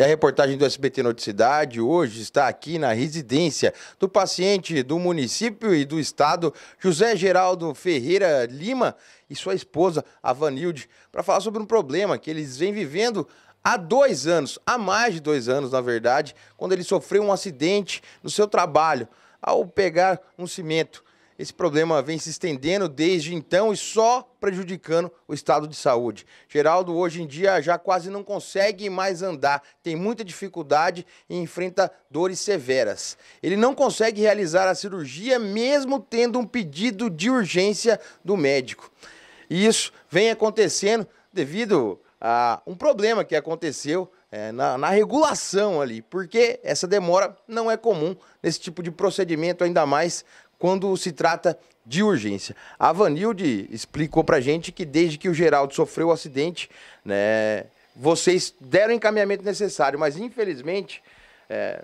E a reportagem do SBT Noticidade hoje está aqui na residência do paciente do município e do estado, José Geraldo Ferreira Lima, e sua esposa, a Vanilde, para falar sobre um problema que eles vêm vivendo há dois anos, há mais de dois anos, na verdade, quando ele sofreu um acidente no seu trabalho, ao pegar um cimento. Esse problema vem se estendendo desde então e só prejudicando o estado de saúde. Geraldo, hoje em dia, já quase não consegue mais andar, tem muita dificuldade e enfrenta dores severas. Ele não consegue realizar a cirurgia, mesmo tendo um pedido de urgência do médico. E isso vem acontecendo devido a um problema que aconteceu é, na, na, regulação ali, porque essa demora não é comum nesse tipo de procedimento, ainda mais quando se trata de urgência. A Vanilde explicou para gente que desde que o Geraldo sofreu o acidente, né, vocês deram o encaminhamento necessário, mas infelizmente é,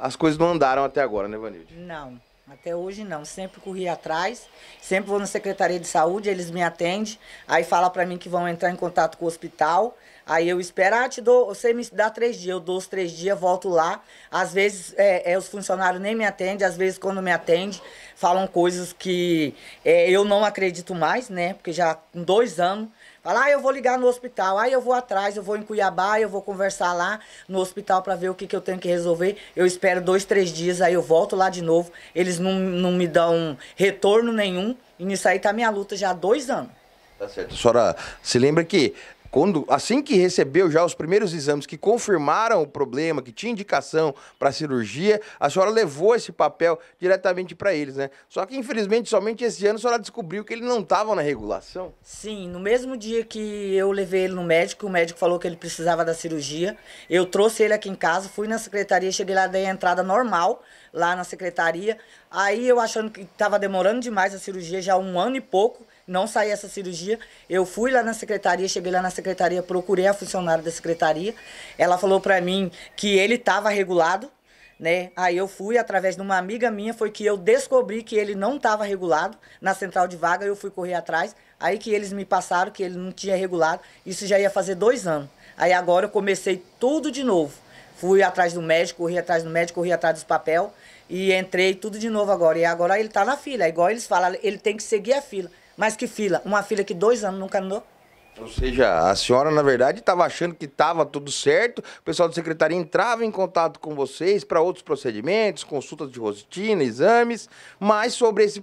as coisas não andaram até agora, né, Vanilde? Não. Até hoje não, sempre corri atrás, sempre vou na Secretaria de Saúde, eles me atendem, aí fala para mim que vão entrar em contato com o hospital, Aí eu espero, ah, te dou, você me dá três dias, eu dou os três dias, volto lá. Às vezes é, é, os funcionários nem me atendem, às vezes quando me atendem, falam coisas que é, eu não acredito mais, né? Porque já com dois anos, fala, ah, eu vou ligar no hospital, aí ah, eu vou atrás, eu vou em Cuiabá, eu vou conversar lá no hospital para ver o que, que eu tenho que resolver. Eu espero dois, três dias, aí eu volto lá de novo. Eles não, não me dão retorno nenhum. E nisso aí tá minha luta já há dois anos. Tá certo. A senhora se lembra que quando, assim que recebeu já os primeiros exames que confirmaram o problema, que tinha indicação para cirurgia, a senhora levou esse papel diretamente para eles, né? Só que infelizmente somente esse ano a senhora descobriu que ele não estava na regulação. Sim, no mesmo dia que eu levei ele no médico, o médico falou que ele precisava da cirurgia. Eu trouxe ele aqui em casa, fui na secretaria, cheguei lá dei a entrada normal lá na secretaria. Aí eu achando que estava demorando demais a cirurgia, já um ano e pouco, não saí essa cirurgia. Eu fui lá na secretaria, cheguei lá na secretaria, procurei a funcionária da secretaria. Ela falou para mim que ele estava regulado, né? Aí eu fui através de uma amiga minha, foi que eu descobri que ele não estava regulado na central de vaga, eu fui correr atrás. Aí que eles me passaram que ele não tinha regulado. Isso já ia fazer dois anos. Aí agora eu comecei tudo de novo. Fui atrás do médico, corri atrás do médico, corri atrás dos papel e entrei tudo de novo agora. E agora ele está na fila, é igual eles falam, ele tem que seguir a fila. Mas que fila? Uma filha que dois anos nunca andou. Ou seja, a senhora, na verdade, estava achando que estava tudo certo, o pessoal da secretaria entrava em contato com vocês para outros procedimentos, consultas de rosetina, exames, mas sobre esse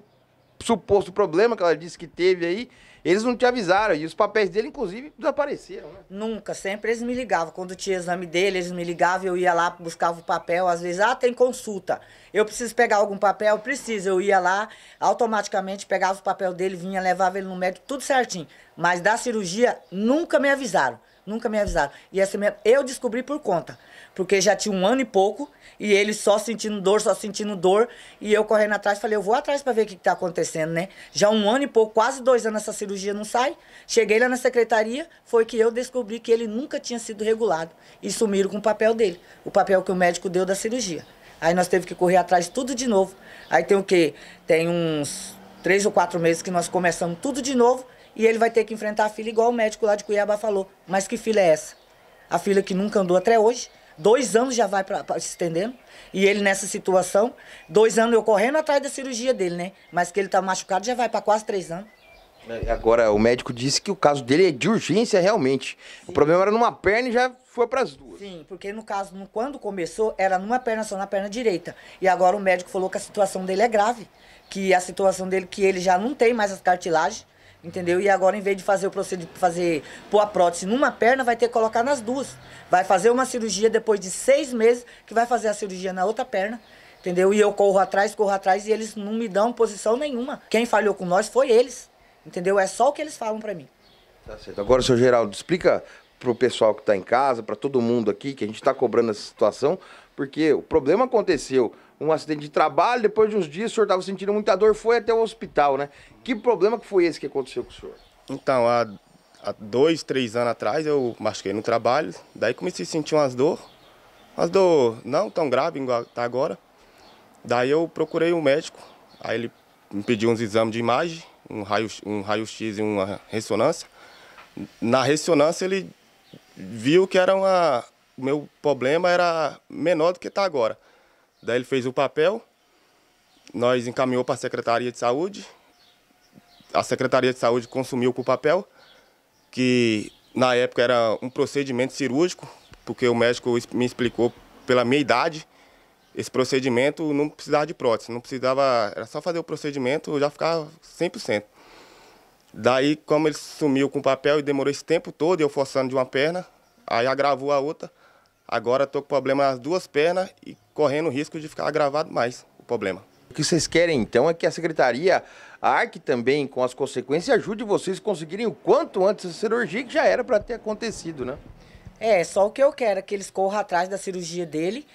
suposto problema que ela disse que teve aí, eles não te avisaram. E os papéis dele, inclusive, desapareceram, né? Nunca, sempre eles me ligavam. Quando tinha exame dele, eles me ligavam, eu ia lá, buscava o papel. Às vezes, ah, tem consulta. Eu preciso pegar algum papel? Preciso. Eu ia lá, automaticamente pegava o papel dele, vinha, levava ele no médico, tudo certinho. Mas da cirurgia, nunca me avisaram. Nunca me avisaram. E essa minha, eu descobri por conta. Porque já tinha um ano e pouco, e ele só sentindo dor, só sentindo dor. E eu correndo atrás, falei, eu vou atrás para ver o que, está acontecendo, né? Já um ano e pouco, quase dois anos, essa cirurgia não sai. Cheguei lá na secretaria, foi que eu descobri que ele nunca tinha sido regulado. E sumiram com o papel dele, o papel que o médico deu da cirurgia. Aí nós teve que correr atrás tudo de novo. Aí tem o quê? Tem uns três ou quatro meses que nós começamos tudo de novo e ele vai ter que enfrentar a fila igual o médico lá de Cuiabá falou. Mas que fila é essa? A fila que nunca andou até hoje, dois anos já vai pra, pra, se estendendo, e ele nessa situação, dois anos eu correndo atrás da cirurgia dele, né? Mas que ele tá machucado já vai para quase três anos. É, agora, o médico disse que o caso dele é de urgência realmente. Sim. O problema era numa perna e já foi para as duas. Sim, porque no caso, quando começou, era numa perna só, na perna direita. E agora o médico falou que a situação dele é grave, que a situação dele, que ele já não tem mais as cartilagens, Entendeu? E agora, em vez de fazer o procedimento, fazer pôr a prótese numa perna, vai ter que colocar nas duas. Vai fazer uma cirurgia depois de seis meses, que vai fazer a cirurgia na outra perna. Entendeu? E eu corro atrás, corro atrás, e eles não me dão posição nenhuma. Quem falhou com nós foi eles. Entendeu? É só o que eles falam para mim. Tá certo. Agora, seu Geraldo, explica pro pessoal que está em casa, para todo mundo aqui, que a gente está cobrando essa situação, porque o problema aconteceu, um acidente de trabalho, depois de uns dias o senhor estava sentindo muita dor, foi até o hospital, né? Que problema que foi esse que aconteceu com o senhor? Então, há, há dois, três anos atrás eu machuquei no trabalho, daí comecei a sentir umas dor, umas dor não tão grave igual tá agora. Daí eu procurei um médico, aí ele me pediu uns exames de imagem, um raio, um raio X e uma ressonância. Na ressonância ele viu que era uma, meu problema era menor do que está agora. Daí ele fez o papel, nós encaminhou para a Secretaria de Saúde. A Secretaria de Saúde consumiu com o papel, que na época era um procedimento cirúrgico, porque o médico me explicou pela minha idade, esse procedimento não precisava de prótese, não precisava, era só fazer o procedimento, já ficava 100%. Daí, como ele sumiu com o papel e demorou esse tempo todo, eu forçando de uma perna, aí agravou a outra. Agora estou com problema nas duas pernas e correndo o risco de ficar agravado mais o problema. O que vocês querem então é que a secretaria, arque também, com as consequências, ajude vocês a conseguirem o quanto antes a cirurgia que já era para ter acontecido, né? É, só o que eu quero é que eles corram atrás da cirurgia dele,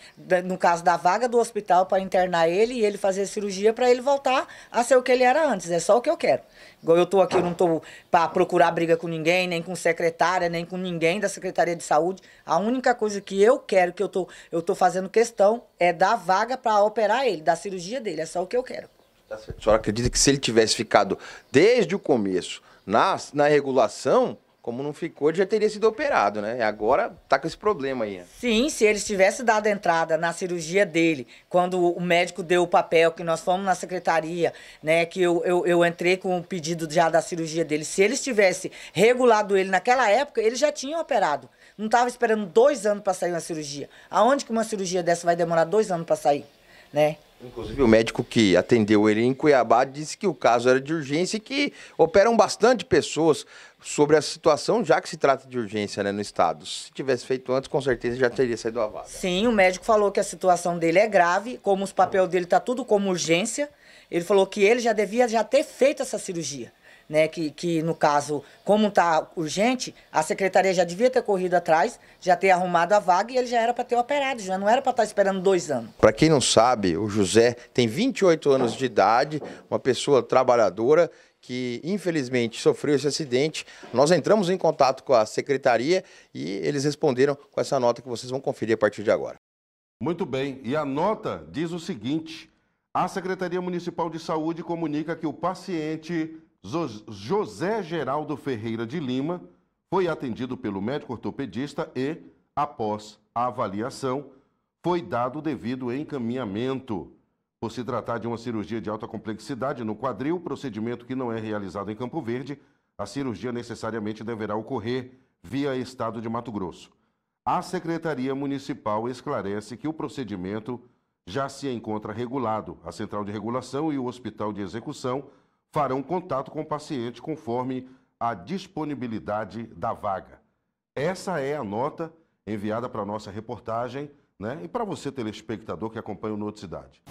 no caso da vaga do hospital para internar ele e ele fazer a cirurgia para ele voltar a ser o que ele era antes. É só o que eu quero. Eu estou aqui, eu não estou para procurar briga com ninguém, nem com secretária, nem com ninguém da Secretaria de Saúde. A única coisa que eu quero, que eu tô, eu tô fazendo questão, é dar vaga para operar ele, da cirurgia dele. É só o que eu quero. Tá a senhora acredita que se ele tivesse ficado desde o começo na, na regulação, como não ficou, já teria sido operado, né? E agora tá com esse problema aí. Né? Sim, se ele tivesse dado entrada na cirurgia dele, quando o médico deu o papel, que nós fomos na secretaria, né? Que eu, eu, eu entrei com o pedido já da cirurgia dele. Se ele tivesse regulado ele naquela época, ele já tinha operado. Não estava esperando dois anos para sair uma cirurgia. Aonde que uma cirurgia dessa vai demorar dois anos para sair, né? Inclusive, o médico que atendeu ele em Cuiabá disse que o caso era de urgência e que operam bastante pessoas sobre a situação, já que se trata de urgência né, no estado. Se tivesse feito antes, com certeza já teria saído a vaga. Sim, o médico falou que a situação dele é grave, como os papéis dele tá tudo como urgência. Ele falou que ele já devia já ter feito essa cirurgia né, que, que no caso, como está urgente, a secretaria já devia ter corrido atrás, já ter arrumado a vaga e ele já era para ter operado, já não era para estar tá esperando dois anos. Para quem não sabe, o José tem 28 anos de idade, uma pessoa trabalhadora que infelizmente sofreu esse acidente. Nós entramos em contato com a secretaria e eles responderam com essa nota que vocês vão conferir a partir de agora. Muito bem, e a nota diz o seguinte: a Secretaria Municipal de Saúde comunica que o paciente José Geraldo Ferreira de Lima foi atendido pelo médico ortopedista e, após a avaliação, foi dado o devido encaminhamento. Por se tratar de uma cirurgia de alta complexidade no quadril, procedimento que não é realizado em Campo Verde, a cirurgia necessariamente deverá ocorrer via Estado de Mato Grosso. A Secretaria Municipal esclarece que o procedimento já se encontra regulado. A Central de Regulação e o Hospital de Execução farão contato com o paciente conforme a disponibilidade da vaga. Essa é a nota enviada para a nossa reportagem né? e para você, telespectador que acompanha o Noticidade.